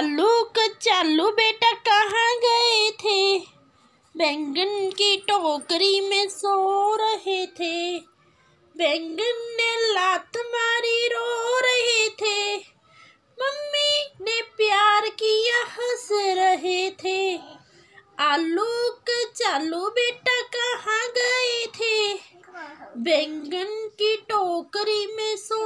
चालू कचालू बेटा कहाँ गए थे बैंगन की टोकरी में सो रहे थे बैंगन ने लात मारी रो रहे थे मम्मी ने प्यार किया हंस रहे थे आलू चालू बेटा कहाँ गए थे बैंगन की टोकरी में सो